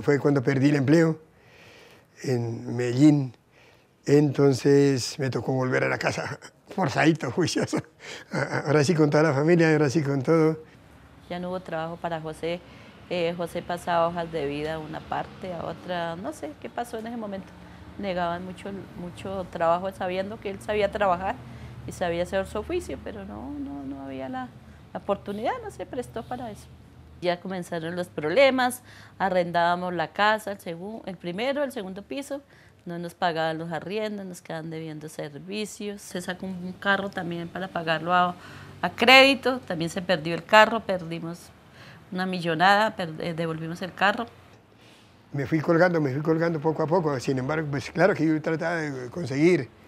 Fue cuando perdí el empleo en Medellín. Entonces me tocó volver a la casa, forzadito, juicioso. Ahora sí con toda la familia, ahora sí con todo. Ya no hubo trabajo para José. Eh, José pasaba hojas de vida a una parte, a otra. No sé qué pasó en ese momento. Negaban mucho, mucho trabajo sabiendo que él sabía trabajar y sabía hacer su oficio, pero no, no, no había la oportunidad, no se prestó para eso. Ya comenzaron los problemas, arrendábamos la casa, el, el primero, el segundo piso, no nos pagaban los arriendos, nos quedaban debiendo servicios. Se sacó un carro también para pagarlo a, crédito, también se perdió el carro, perdimos una millonada, eh, devolvimos el carro. Me fui colgando, me fui colgando poco a poco, sin embargo, pues claro que yo trataba de conseguir